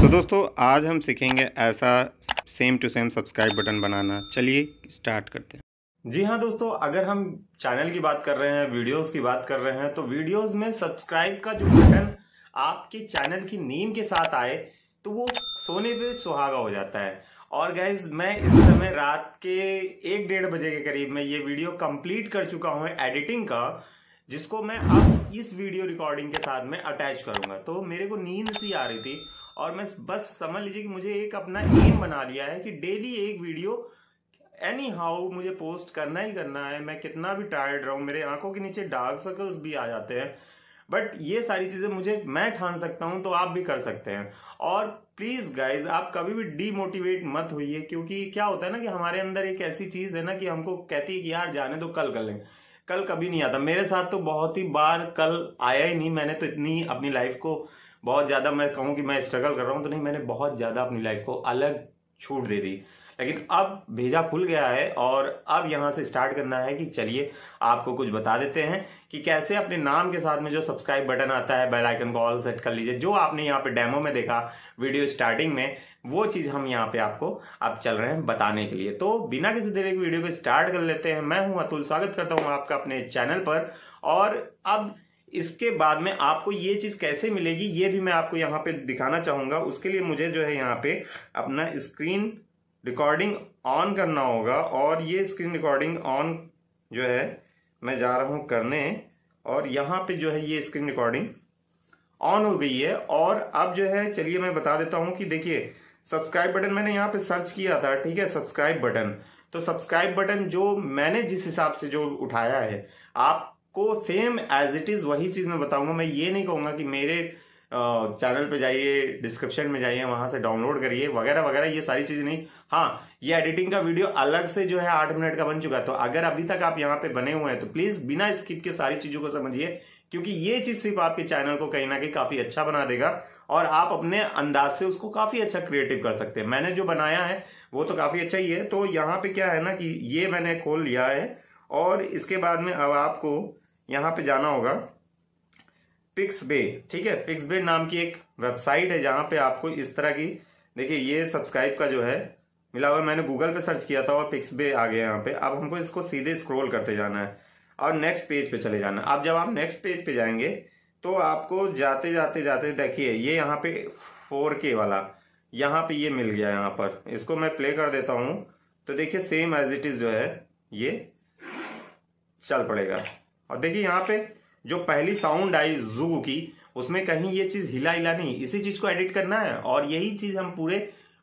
तो दोस्तों आज हम सीखेंगे ऐसा same to same subscribe button बनाना चलिए स्टार्ट करते हैं जी हाँ दोस्तों अगर हम चैनल की बात कर रहे हैं वीडियोस की बात कर रहे हैं तो वीडियोस में सब्सक्राइब का जो बटन आपके चैनल की नीम के साथ आए तो वो सोने पे सुहागा हो जाता है और गैज मैं इस समय रात के एक डेढ़ बजे के करीब में ये वीडियो कंप्लीट कर चुका हूँ एडिटिंग का जिसको मैं अब इस वीडियो रिकॉर्डिंग के साथ में अटैच करूंगा तो मेरे को नींद सी आ रही थी और मैं बस समझ लीजिए कि मुझे एक अपना एम बना लिया है कि डेली एक वीडियो एनी हाउ मुझे पोस्ट करना ही करना है मैं कितना भी टायर्ड रहूं मेरे आंखों के नीचे डार्क सर्कल्स भी आ जाते हैं बट ये सारी चीजें मुझे मैं ठान सकता हूं तो आप भी कर सकते हैं और प्लीज गाइज आप कभी भी डीमोटिवेट मत होइए क्योंकि क्या होता है ना कि हमारे अंदर एक ऐसी चीज है ना कि हमको कहती है कि यार जाने तो कल कर लें कल कभी नहीं आता मेरे साथ तो बहुत ही बार कल आया ही नहीं मैंने तो इतनी अपनी लाइफ को बहुत ज़्यादा मैं कहूँ कि मैं स्ट्रगल कर रहा हूँ तो नहीं मैंने बहुत ज़्यादा अपनी लाइफ को अलग छूट दे दी लेकिन अब भेजा खुल गया है और अब यहाँ से स्टार्ट करना है कि चलिए आपको कुछ बता देते हैं कि कैसे अपने नाम के साथ में जो सब्सक्राइब बटन आता है बेल आइकन को ऑल सेट कर लीजिए जो आपने यहाँ पे डेमो में देखा वीडियो स्टार्टिंग में वो चीज़ हम यहाँ पे आपको अब चल रहे हैं बताने के लिए तो बिना किसी देर के वीडियो को स्टार्ट कर लेते हैं मैं हूँ अतुल स्वागत करता हूँ आपका अपने चैनल पर और अब इसके बाद में आपको ये चीज़ कैसे मिलेगी ये भी मैं आपको यहाँ पे दिखाना चाहूंगा उसके लिए मुझे जो है यहाँ पे अपना स्क्रीन रिकॉर्डिंग ऑन करना होगा और ये स्क्रीन रिकॉर्डिंग ऑन जो है मैं जा रहा हूँ करने और यहाँ पे जो है ये स्क्रीन रिकॉर्डिंग ऑन हो गई है और अब जो है चलिए मैं बता देता हूँ कि देखिए सब्सक्राइब बटन मैंने यहाँ पे सर्च किया था ठीक है सब्सक्राइब बटन तो सब्सक्राइब बटन जो मैंने जिस हिसाब से जो उठाया है आप को सेम एज इट इज वही चीज मैं बताऊंगा मैं ये नहीं कहूंगा कि मेरे चैनल पे जाइए डिस्क्रिप्शन में जाइए वहां से डाउनलोड करिए वगैरह वगैरह ये सारी चीज नहीं हाँ ये एडिटिंग का वीडियो अलग से जो है आठ मिनट का बन चुका है तो अगर अभी तक आप यहाँ पे बने हुए हैं तो प्लीज बिना स्किप के सारी चीजों को समझिए क्योंकि ये चीज सिर्फ आपके चैनल को कहीं ना कहीं काफी अच्छा बना देगा और आप अपने अंदाज से उसको काफी अच्छा क्रिएटिव कर सकते हैं मैंने जो बनाया है वो तो काफी अच्छा ही है तो यहाँ पे क्या है ना कि ये मैंने खोल लिया है और इसके बाद में अब आपको यहाँ पे जाना होगा पिक्स बे ठीक है पिक्स बे नाम की एक वेबसाइट है जहाँ पे आपको इस तरह की देखिए ये सब्सक्राइब का जो है मिला हुआ मैंने गूगल पे सर्च किया था और पिक्स बे आ गया यहाँ पे अब हमको इसको सीधे स्क्रॉल करते जाना है और नेक्स्ट पेज पे चले जाना अब जब आप नेक्स्ट पेज पे जाएंगे तो आपको जाते जाते जाते देखिए ये यहाँ पे फोर के वाला यहाँ पे ये मिल गया यहाँ पर इसको मैं प्ले कर देता हूँ तो देखिए सेम एज इट इज जो है ये चल पड़ेगा और देखिए यहाँ पे जो पहली साउंड आई जू की उसमें कहीं ये चीज हिला हिला नहीं इसी चीज को एडिट करना है और यही चीज हम पूरे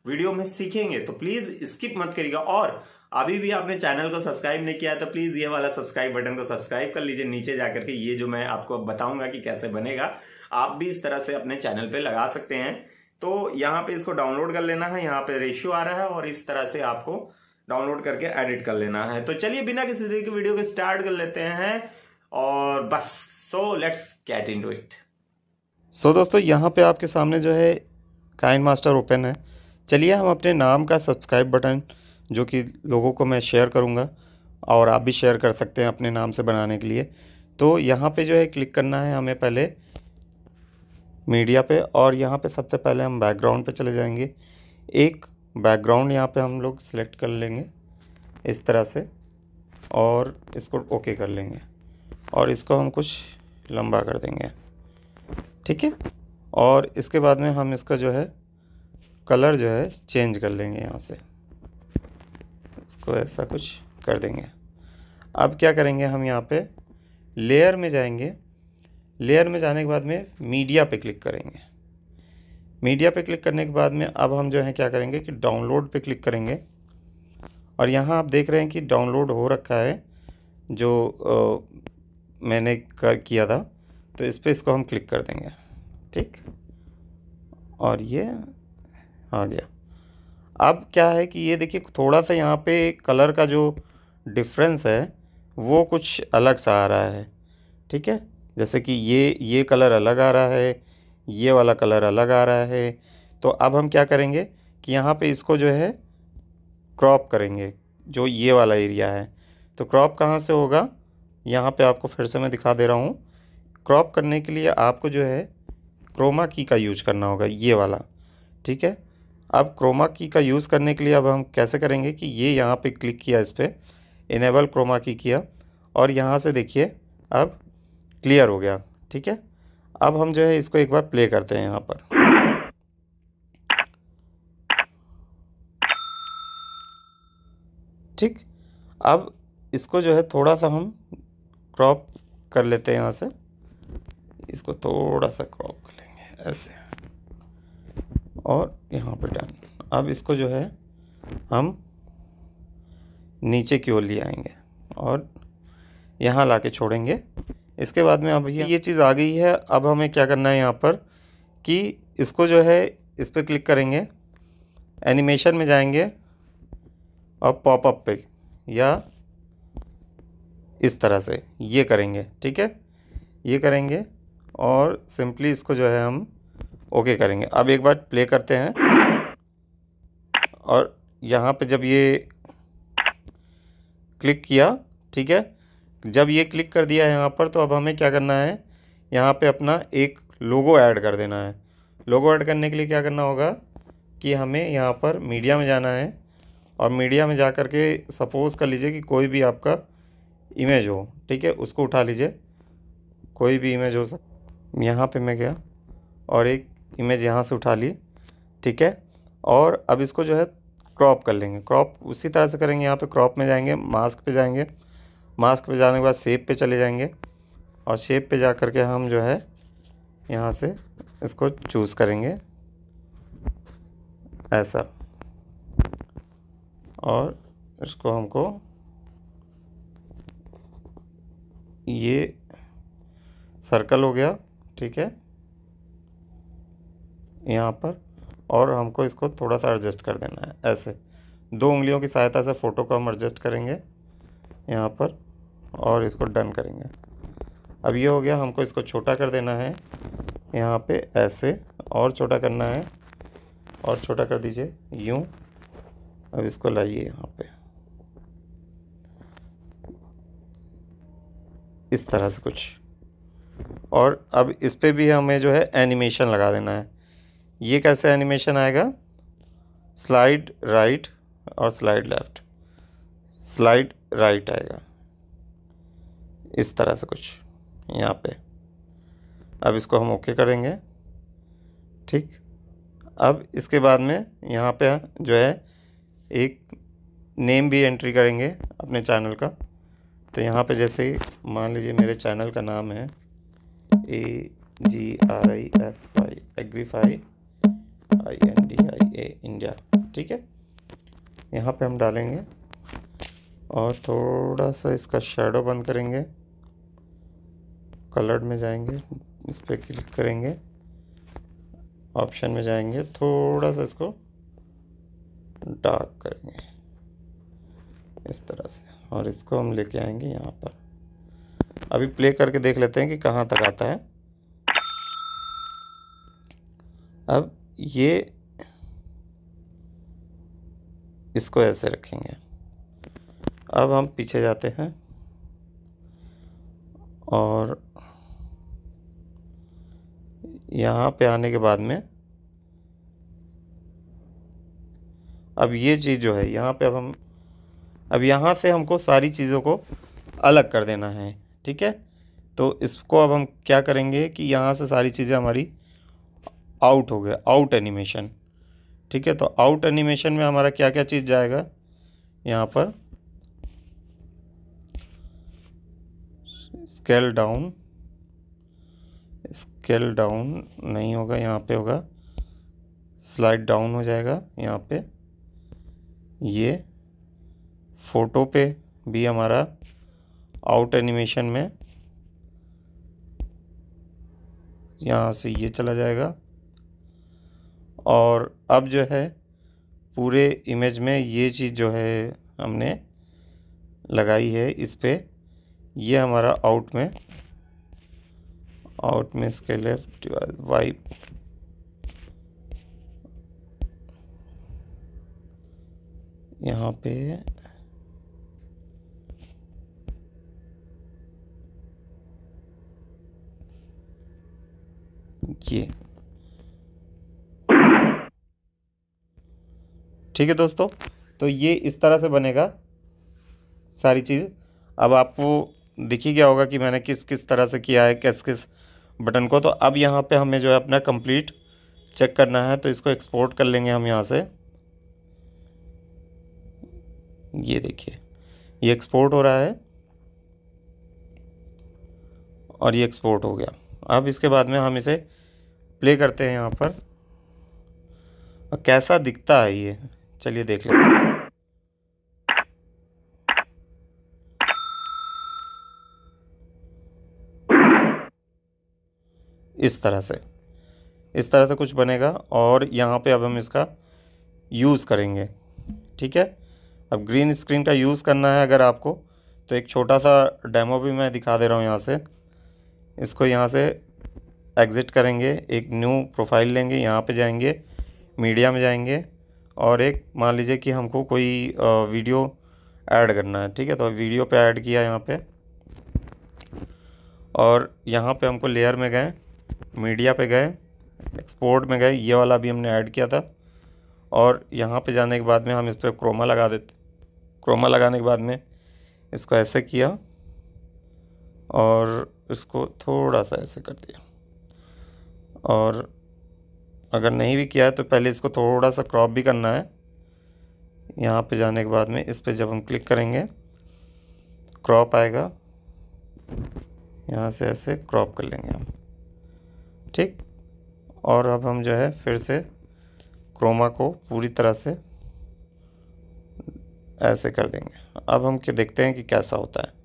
वीडियो में सीखेंगे तो प्लीज स्किप मत करिएगा और अभी भी आपने चैनल को सब्सक्राइब नहीं किया तो प्लीज ये वाला सब्सक्राइब बटन को सब्सक्राइब कर लीजिए नीचे जाकर के ये जो मैं आपको बताऊंगा कि कैसे बनेगा आप भी इस तरह से अपने चैनल पे लगा सकते हैं तो यहाँ पे इसको डाउनलोड कर लेना है यहाँ पे रेशियो आ रहा है और इस तरह से आपको डाउनलोड करके एडिट कर लेना है तो चलिए बिना किसी तरीके वीडियो के स्टार्ट कर लेते हैं और बस so let's get into it so दोस्तों यहाँ पे आपके सामने जो है काइन मास्टर ओपन है चलिए हम अपने नाम का सब्सक्राइब बटन जो कि लोगों को मैं शेयर करूँगा और आप भी शेयर कर सकते हैं अपने नाम से बनाने के लिए तो यहाँ पे जो है क्लिक करना है हमें पहले मीडिया पे और यहाँ पे सबसे पहले हम बैकग्राउंड पे चले जाएंगे एक बैकग्राउंड यहाँ पे हम लोग सिलेक्ट कर लेंगे इस तरह से और इसको ओके कर लेंगे और इसको हम कुछ लंबा कर देंगे ठीक है और इसके बाद में हम इसका जो है कलर जो है चेंज कर लेंगे यहाँ से इसको ऐसा कुछ कर देंगे अब क्या करेंगे हम यहाँ पे लेयर में जाएंगे लेयर में जाने के बाद में मीडिया पे क्लिक करेंगे मीडिया पे क्लिक करने के बाद में अब हम जो है क्या करेंगे कि डाउनलोड पे क्लिक करेंगे और यहाँ आप देख रहे हैं कि डाउनलोड हो रखा है जो मैंने कर किया था तो इस पर इसको हम क्लिक कर देंगे ठीक और ये आ गया अब क्या है कि ये देखिए थोड़ा सा यहाँ पे कलर का जो डिफरेंस है वो कुछ अलग सा आ रहा है ठीक है जैसे कि ये ये कलर अलग आ रहा है ये वाला कलर अलग आ रहा है तो अब हम क्या करेंगे कि यहाँ पे इसको जो है क्रॉप करेंगे जो ये वाला एरिया है तो क्रॉप कहाँ से होगा यहाँ पे आपको फिर से मैं दिखा दे रहा हूँ क्रॉप करने के लिए आपको जो है क्रोमा की का यूज करना होगा ये वाला ठीक है अब क्रोमा की का यूज़ करने के लिए अब हम कैसे करेंगे कि ये यहाँ पे क्लिक किया इस पर इनेबल क्रोमा की किया और यहाँ से देखिए अब क्लियर हो गया ठीक है अब हम जो है इसको एक बार प्ले करते हैं यहाँ पर ठीक अब इसको जो है थोड़ा सा हम क्रॉप कर लेते हैं यहाँ से इसको थोड़ा सा क्रॉप कर लेंगे ऐसे और यहाँ पर डन अब इसको जो है हम नीचे की ओर ले आएंगे और यहाँ ला के छोड़ेंगे इसके बाद में अब ये ये चीज़ आ गई है अब हमें क्या करना है यहाँ पर कि इसको जो है इस पर क्लिक करेंगे एनिमेशन में जाएंगे और पॉपअप पे या इस तरह से ये करेंगे ठीक है ये करेंगे और सिंपली इसको जो है हम ओके करेंगे अब एक बार प्ले करते हैं और यहाँ पे जब ये क्लिक किया ठीक है जब ये क्लिक कर दिया है यहाँ पर तो अब हमें क्या करना है यहाँ पे अपना एक लोगो ऐड कर देना है लोगो ऐड करने के लिए क्या करना होगा कि हमें यहाँ पर मीडिया में जाना है और मीडिया में जा कर के सपोज़ कर लीजिए कि कोई भी आपका इमेज हो ठीक है उसको उठा लीजिए कोई भी इमेज हो सक यहाँ पे मैं गया और एक इमेज यहाँ से उठा ली ठीक है और अब इसको जो है क्रॉप कर लेंगे क्रॉप उसी तरह से करेंगे यहाँ पे क्रॉप में जाएंगे मास्क पे जाएंगे मास्क पे जाने के बाद शेप पे चले जाएंगे और शेप पे जा करके के हम जो है यहाँ से इसको चूज़ करेंगे ऐसा और इसको हमको ये सर्कल हो गया ठीक है यहाँ पर और हमको इसको थोड़ा सा एडजस्ट कर देना है ऐसे दो उंगलियों की सहायता से फ़ोटो को हम एडजस्ट करेंगे यहाँ पर और इसको डन करेंगे अब ये हो गया हमको इसको छोटा कर देना है यहाँ पे ऐसे और छोटा करना है और छोटा कर दीजिए यूँ अब इसको लाइए यहाँ पे इस तरह से कुछ और अब इस पर भी हमें जो है एनिमेशन लगा देना है ये कैसे एनिमेशन आएगा स्लाइड राइट और स्लाइड लेफ़्ट स्लाइड राइट आएगा इस तरह से कुछ यहाँ पे अब इसको हम ओके करेंगे ठीक अब इसके बाद में यहाँ पे जो है एक नेम भी एंट्री करेंगे अपने चैनल का तो यहाँ पे जैसे मान लीजिए मेरे चैनल का नाम है A G R I F I Agrify I N D I A India ठीक है यहाँ पे हम डालेंगे और थोड़ा सा इसका शेडो बंद करेंगे कलर्ड में जाएंगे इस पर क्लिक करेंगे ऑप्शन में जाएंगे थोड़ा सा इसको डार्क करेंगे इस तरह से और इसको हम लेके आएंगे यहाँ पर अभी प्ले करके देख लेते हैं कि कहाँ तक आता है अब ये इसको ऐसे रखेंगे अब हम पीछे जाते हैं और यहाँ पे आने के बाद में अब ये चीज़ जो है यहाँ पे अब हम अब यहाँ से हमको सारी चीज़ों को अलग कर देना है ठीक है तो इसको अब हम क्या करेंगे कि यहाँ से सारी चीज़ें हमारी आउट हो गया आउट एनिमेशन ठीक है तो आउट एनिमेशन में हमारा क्या क्या चीज़ जाएगा यहाँ पर स्केल डाउन स्केल डाउन नहीं होगा यहाँ पे होगा स्लाइड डाउन हो जाएगा यहाँ पे ये फ़ोटो पे भी हमारा आउट एनिमेशन में यहाँ से ये चला जाएगा और अब जो है पूरे इमेज में ये चीज़ जो है हमने लगाई है इस पर ये हमारा आउट में आउट में इसके लेफ्ट वाइप यहाँ पे ये ठीक है दोस्तों तो ये इस तरह से बनेगा सारी चीज़ अब आपको दिख ही गया होगा कि मैंने किस किस तरह से किया है किस किस बटन को तो अब यहाँ पे हमें जो है अपना कंप्लीट चेक करना है तो इसको एक्सपोर्ट कर लेंगे हम यहाँ से ये देखिए ये एक्सपोर्ट हो रहा है और ये एक्सपोर्ट हो गया अब इसके बाद में हम इसे प्ले करते हैं यहाँ पर और कैसा दिखता है ये चलिए देख लेते हैं इस तरह से इस तरह से कुछ बनेगा और यहाँ पे अब हम इसका यूज़ करेंगे ठीक है अब ग्रीन स्क्रीन का यूज़ करना है अगर आपको तो एक छोटा सा डेमो भी मैं दिखा दे रहा हूँ यहाँ से इसको यहाँ से एग्ज़िट करेंगे एक न्यू प्रोफाइल लेंगे यहाँ पे जाएंगे मीडिया में जाएंगे और एक मान लीजिए कि हमको कोई वीडियो ऐड करना है ठीक है तो वीडियो पे ऐड किया यहाँ पे और यहाँ पे हमको लेयर में गए मीडिया पे गए एक्सपोर्ट में गए ये वाला भी हमने ऐड किया था और यहाँ पे जाने के बाद में हम इस पर क्रोमा लगा देते क्रोमा लगाने के बाद में इसको ऐसे किया और इसको थोड़ा सा ऐसे कर दिया और अगर नहीं भी किया है तो पहले इसको थोड़ा सा क्रॉप भी करना है यहाँ पे जाने के बाद में इस पर जब हम क्लिक करेंगे क्रॉप आएगा यहाँ से ऐसे क्रॉप कर लेंगे हम ठीक और अब हम जो है फिर से क्रोमा को पूरी तरह से ऐसे कर देंगे अब हम क्या देखते हैं कि कैसा होता है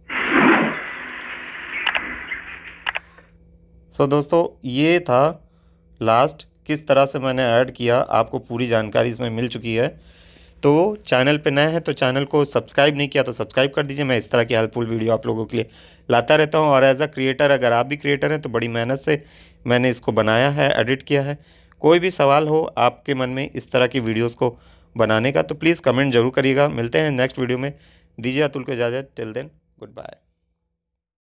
सो so, दोस्तों ये था लास्ट किस तरह से मैंने ऐड किया आपको पूरी जानकारी इसमें मिल चुकी है तो चैनल पे नए हैं तो चैनल को सब्सक्राइब नहीं किया तो सब्सक्राइब कर दीजिए मैं इस तरह की हेल्पफुल वीडियो आप लोगों के लिए लाता रहता हूँ और एज अ क्रिएटर अगर आप भी क्रिएटर हैं तो बड़ी मेहनत से मैंने इसको बनाया है एडिट किया है कोई भी सवाल हो आपके मन में इस तरह की वीडियोज़ को बनाने का तो प्लीज़ कमेंट जरूर करिएगा मिलते हैं नेक्स्ट वीडियो में दीजिए अतुल को इजाज़त टिल देन गुड बाय